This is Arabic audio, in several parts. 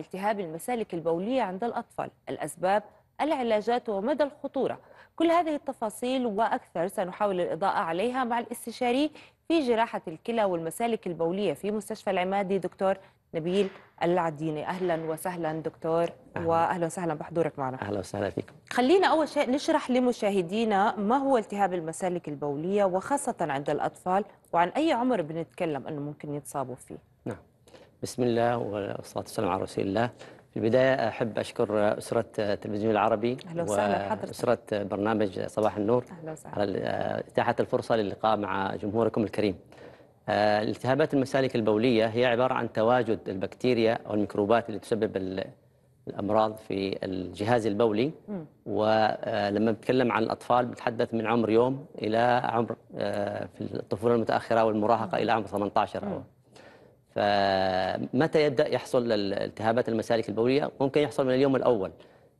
التهاب المسالك البولية عند الأطفال الأسباب العلاجات ومدى الخطورة كل هذه التفاصيل وأكثر سنحاول الإضاءة عليها مع الاستشاري في جراحة الكلى والمسالك البولية في مستشفى العمادي دكتور نبيل العديني أهلا وسهلا دكتور أهلا. وأهلا وسهلا بحضورك معنا أهلا وسهلا فيكم خلينا أول شيء نشرح لمشاهدينا ما هو التهاب المسالك البولية وخاصة عند الأطفال وعن أي عمر بنتكلم أنه ممكن يتصابوا فيه بسم الله والصلاة والسلام على رسول الله في البداية أحب أشكر أسرة التلفزيون العربي وأسرة برنامج صباح النور على إتاحة الفرصة للقاء مع جمهوركم الكريم آه، التهابات المسالك البولية هي عبارة عن تواجد البكتيريا أو الميكروبات اللي تسبب الأمراض في الجهاز البولي ولما آه، نتكلم عن الأطفال بنتحدث من عمر يوم إلى عمر آه، في الطفولة المتأخرة والمراهقة إلى عمر 18 م. متى يبدا يحصل التهابات المسالك البوليه ممكن يحصل من اليوم الاول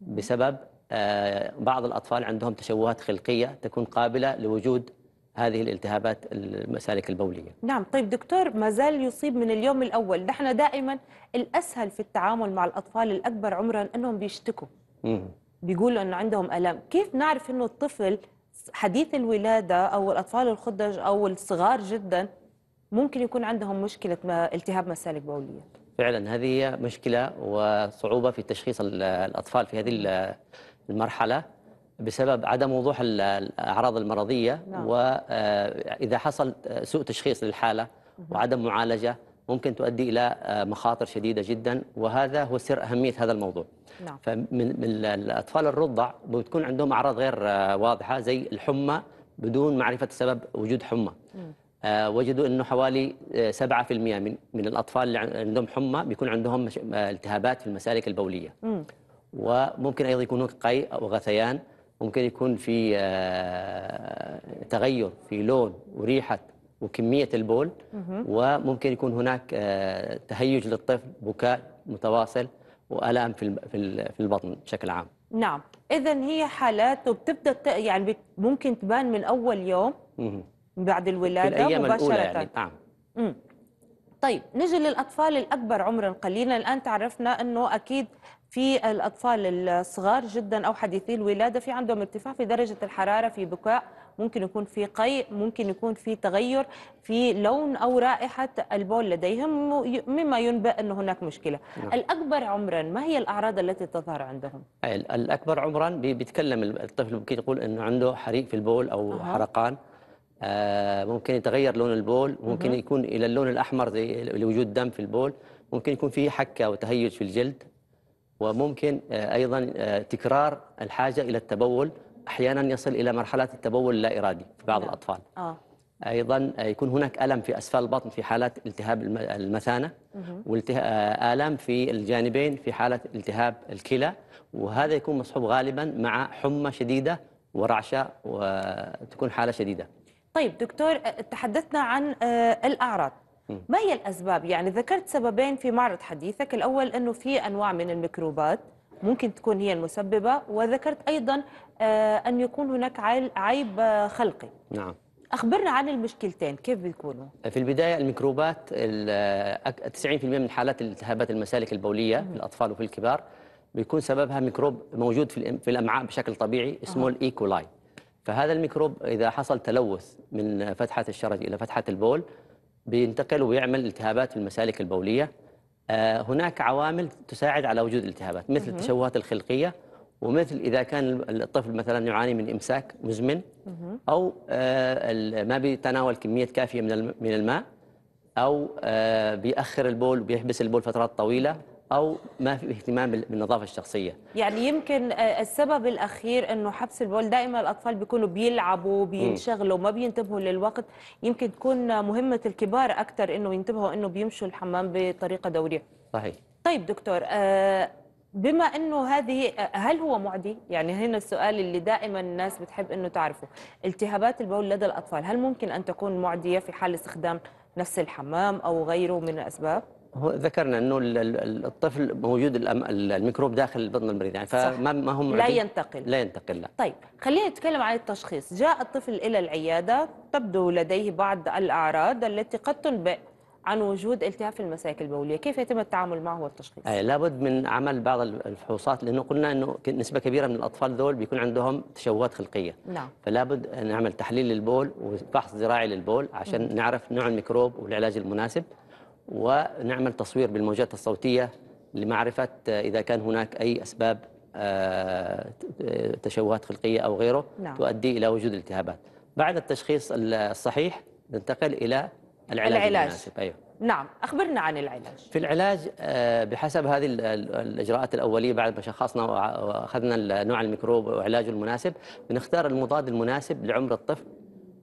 بسبب آه، بعض الاطفال عندهم تشوهات خلقيه تكون قابله لوجود هذه الالتهابات المسالك البوليه. نعم طيب دكتور ما زال يصيب من اليوم الاول، نحن دائما الاسهل في التعامل مع الاطفال الاكبر عمرا انهم بيشتكوا. بيقولوا انه عندهم الام، كيف نعرف انه الطفل حديث الولاده او الاطفال الخدج او الصغار جدا ممكن يكون عندهم مشكلة التهاب مسالك بولية فعلا هذه مشكلة وصعوبة في تشخيص الأطفال في هذه المرحلة بسبب عدم وضوح الأعراض المرضية نعم. وإذا آه، حصل آه، سوء تشخيص للحالة وعدم معالجة ممكن تؤدي إلى آه، مخاطر شديدة جدا وهذا هو سر أهمية هذا الموضوع نعم. فمن الأطفال الرضع بتكون عندهم أعراض غير واضحة زي الحمى بدون معرفة سبب وجود حمى آه، وجدوا انه حوالي 7% آه، من من الاطفال اللي عندهم حمى بيكون عندهم آه، التهابات في المسالك البوليه وممكن ايضا يكون قيء او غثيان ممكن يكون في تغير في لون وريحه وكميه البول وممكن يكون هناك تهيج للطفل بكاء متواصل والام في في البطن بشكل عام نعم اذا هي حالات وبتبدا يعني ممكن تبان من اول يوم مم. بعد الولاده في الأيام مباشره الأولى يعني. نعم طيب نجي للاطفال الاكبر عمرا قليلا الان تعرفنا انه اكيد في الاطفال الصغار جدا او حديثي الولاده في عندهم ارتفاع في درجه الحراره في بكاء ممكن يكون في قيء ممكن يكون في تغير في لون او رائحه البول لديهم مما ينبئ ان هناك مشكله نعم. الاكبر عمرا ما هي الاعراض التي تظهر عندهم الاكبر عمرا بيتكلم الطفل ممكن يقول انه عنده حريق في البول او أه. حرقان آه، ممكن يتغير لون البول ممكن يكون الى اللون الاحمر زي لوجود دم في البول ممكن يكون فيه حكه وتهيج في الجلد وممكن آه، ايضا آه، تكرار الحاجه الى التبول احيانا يصل الى مرحله التبول اللا ارادي في بعض نعم. الاطفال آه. ايضا يكون هناك الم في اسفل البطن في حالات التهاب المثانه والالم في الجانبين في حاله التهاب الكلى وهذا يكون مصحوب غالبا مع حمى شديده ورعشه وتكون حاله شديده طيب دكتور آه، تحدثنا عن آه، الأعراض ما هي الأسباب؟ يعني ذكرت سببين في معرض حديثك الأول أنه في أنواع من الميكروبات ممكن تكون هي المسببة وذكرت أيضا آه، أن يكون هناك عيب خلقي نعم أخبرنا عن المشكلتين كيف بيكونوا؟ في البداية الميكروبات 90% من حالات التهابات المسالك البولية في الأطفال وفي الكبار بيكون سببها ميكروب موجود في الأمعاء بشكل طبيعي اسمه الإيكولاي فهذا الميكروب إذا حصل تلوث من فتحة الشرج إلى فتحة البول بينتقل ويعمل التهابات في المسالك البولية آه، هناك عوامل تساعد على وجود الالتهابات مثل التشوهات الخلقية ومثل إذا كان الطفل مثلا يعاني من إمساك مزمن أو آه، ما بيتناول كمية كافية من الماء أو آه، بيأخر البول بيحبس البول فترات طويلة او ما في اهتمام بالنظافه الشخصيه يعني يمكن آه، السبب الاخير انه حبس البول دائما الاطفال بيكونوا بيلعبوا بينشغلوا ما بينتبهوا للوقت يمكن تكون مهمه الكبار اكثر انه ينتبهوا انه بيمشوا الحمام بطريقه دوريه صحيح طيب دكتور آه، بما انه هذه هل هو معدي يعني هنا السؤال اللي دائما الناس بتحب انه تعرفه التهابات البول لدى الاطفال هل ممكن ان تكون معديه في حال استخدام نفس الحمام او غيره من الاسباب هو ذكرنا انه الطفل موجود الميكروب داخل بطن المريض يعني فما ما هم لا ينتقل لا ينتقل لا طيب خلينا نتكلم عن التشخيص جاء الطفل الى العياده تبدو لديه بعض الاعراض التي قد تنبئ عن وجود التهاب في المساك البوليه، كيف يتم التعامل معه والتشخيص؟ آه لابد من عمل بعض الفحوصات لانه قلنا انه نسبه كبيره من الاطفال دول بيكون عندهم تشوهات خلقيه. نعم. فلابد نعمل تحليل للبول وفحص زراعي للبول عشان م. نعرف نوع الميكروب والعلاج المناسب. ونعمل تصوير بالموجات الصوتية لمعرفة إذا كان هناك أي أسباب آه، تشوهات خلقية أو غيره نعم. تؤدي إلى وجود التهابات بعد التشخيص الصحيح ننتقل إلى العلاج, العلاج. المناسب أيوه. نعم أخبرنا عن العلاج في العلاج آه، بحسب هذه الإجراءات الأولية بعد ما شخصنا وأخذنا نوع الميكروب وعلاجه المناسب بنختار المضاد المناسب لعمر الطفل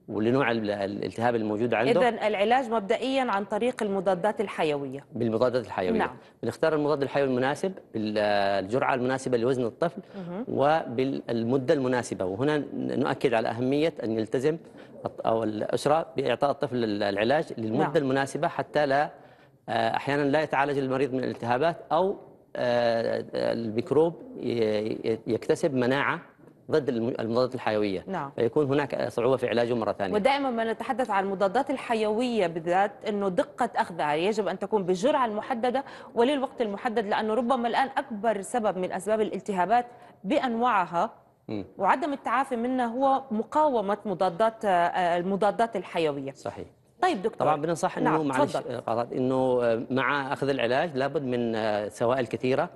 ولنوع الالتهاب الموجود عنده اذا العلاج مبدئيا عن طريق المضادات الحيويه بالمضادات الحيويه نعم بنختار المضاد الحيوي المناسب بالجرعه المناسبه لوزن الطفل وبالمده المناسبه وهنا نؤكد على اهميه ان يلتزم او الاسره باعطاء الطفل العلاج للمده نعم. المناسبه حتى لا آه، احيانا لا يتعالج المريض من الالتهابات او آه، آه، الميكروب يكتسب مناعه ضد المضادات الحيويه نعم. فيكون هناك صعوبه في علاجه مره ثانيه ودائما ما نتحدث عن المضادات الحيويه بالذات انه دقه اخذها يجب ان تكون بالجرعه المحدده وللوقت المحدد لانه ربما الان اكبر سبب من اسباب الالتهابات بانواعها وعدم التعافي منها هو مقاومه مضادات آه، المضادات الحيويه صحيح طيب دكتور طبعا بننصح انه نعم. معلش آه، انه آه، مع اخذ العلاج لابد من آه، سوائل كثيره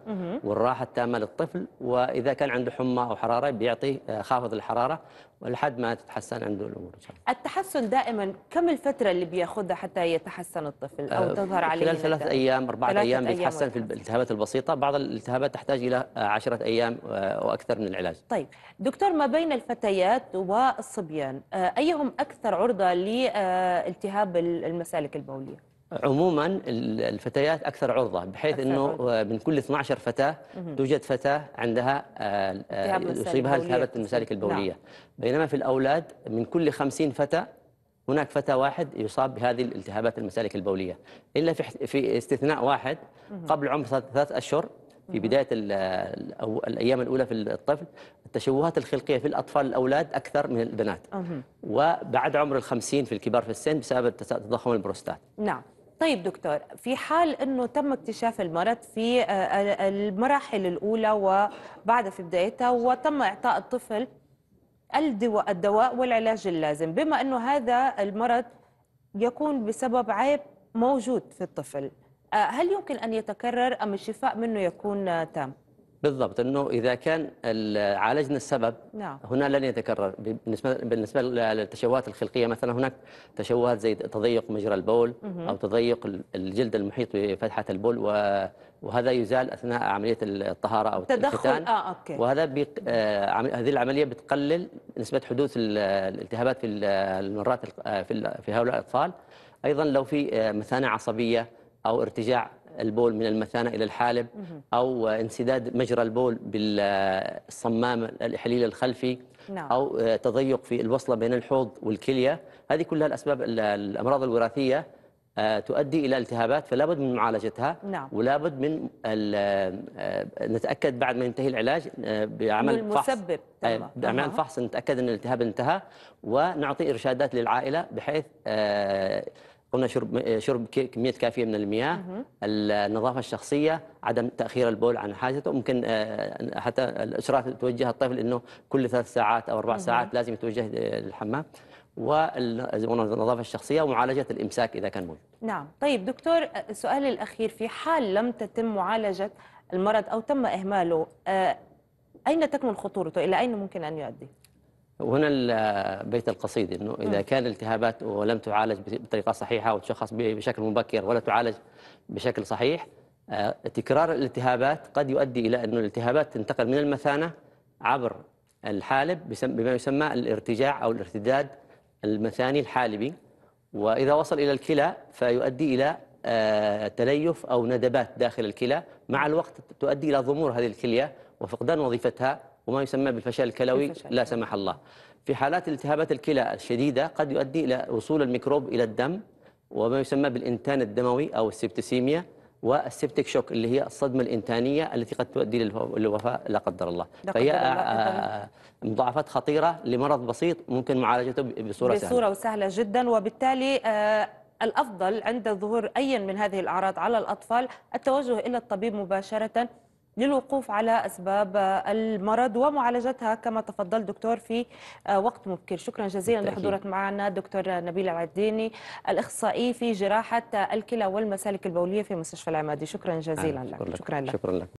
والراحه التامه للطفل واذا كان عنده حمى او حراره بيعطي خافض الحراره لحد ما تتحسن عنده الامور التحسن دائما كم الفتره اللي بياخذها حتى يتحسن الطفل او تظهر عليه خلال ثلاث ايام اربع ايام بيتحسن في الالتهابات البسيطه بعض الالتهابات تحتاج الى 10 ايام واكثر من العلاج طيب دكتور ما بين الفتيات والصبيان ايهم اكثر عرضه لالتهاب التهاب المسالك البوليه عموما الفتيات اكثر عرضه بحيث انه عرضة. آه، من كل 12 فتاه توجد فتاه عندها آه، آه، يصيبها التهابات المسالك البوليه نعم. بينما في الاولاد من كل 50 فتاه هناك فتى واحد يصاب بهذه الالتهابات المسالك البوليه الا في في استثناء واحد قبل عمر ثلاث اشهر في بدايه الايام الاولى في الطفل التشوهات الخلقيه في الاطفال الاولاد اكثر من البنات أمم. وبعد عمر الخمسين في الكبار في السن بسبب تضخم البروستات نعم طيب دكتور في حال انه تم اكتشاف المرض في آه، المراحل الاولى وبعد في بدايتها وتم اعطاء الطفل الدواء الدواء والعلاج اللازم بما انه هذا المرض يكون بسبب عيب موجود في الطفل آه، هل يمكن أن يتكرر أم الشفاء منه يكون آه، تام؟ بالضبط انه اذا كان عالجنا السبب نعم. هنا لن يتكرر بالنسبه بالنسبه للتشوهات الخلقيه مثلا هناك تشوهات زي تضيق مجرى البول مه. او تضيق الجلد المحيط بفتحه البول و وهذا يزال اثناء عمليه الطهاره او التدخل اه اوكي وهذا بيق... آه هذه العمليه بتقلل نسبه حدوث الالتهابات في المرات في هؤلاء الاطفال ايضا لو في آه، مثانه عصبيه أو ارتجاع البول من المثانة إلى الحالب أو انسداد مجرى البول بالصمام الحليل الخلفي نعم. أو تضيق في الوصلة بين الحوض والكلية هذه كلها الأسباب الأمراض الوراثية آه، تؤدي إلى التهابات فلا بد من معالجتها نعم. ولا بد من آه، نتأكد بعد ما ينتهي العلاج آه، بعمل المسبب. فحص بعمل فحص نتأكد أن الالتهاب انتهى ونعطي إرشادات للعائلة بحيث قلنا شرب آه، شرب كميه كافيه من المياه النظافه الشخصيه عدم تاخير البول عن حاجته ممكن آه، آه، حتى الاسرات توجه الطفل انه كل ثلاث ساعات او اربع ساعات لازم يتوجه للحمام والنظافه الشخصيه ومعالجه الامساك اذا كان موجود. نعم، طيب دكتور سؤالي الاخير في حال لم تتم معالجه المرض او تم اهماله اين تكمن خطورته؟ الى اين ممكن ان يؤدي؟ وهنا بيت القصيد انه اذا نعم. كان الالتهابات ولم تعالج بطريقه صحيحه وتشخص بشكل مبكر ولا تعالج بشكل صحيح آه، تكرار الالتهابات قد يؤدي الى انه الالتهابات تنتقل من المثانه عبر الحالب بما يسمى الارتجاع او الارتداد المثاني الحالبي واذا وصل الى الكلى فيؤدي الى آه، تليف او ندبات داخل الكلى مع الوقت تؤدي الى ضمور هذه الكليه وفقدان وظيفتها وما يسمى بالفشل الكلوي الفشل. لا نعم. سمح الله في حالات التهابات الكلى الشديدة قد يؤدي إلى وصول الميكروب إلى الدم وما يسمى بالإنتان الدموي أو السبتسيميا والسبتك شوك اللي هي الصدمة الإنتانية التي قد تؤدي للوفاة لا قدر الله لا فهي قدر الله. آه، آه، مضاعفات خطيرة لمرض بسيط ممكن معالجته بصورة, بصورة سهلة بصورة سهلة جدا وبالتالي آه، الأفضل عند ظهور أي من هذه الأعراض على الأطفال التوجه إلى الطبيب مباشرة للوقوف على أسباب المرض ومعالجتها كما تفضل دكتور في آه، وقت مبكر شكرا جزيلا لحضورك معنا دكتور نبيل العديني الإخصائي في جراحة الكلى والمسالك البولية في مستشفى العمادي شكرا جزيلا آه. لك. شكرا لك, شكرا لك.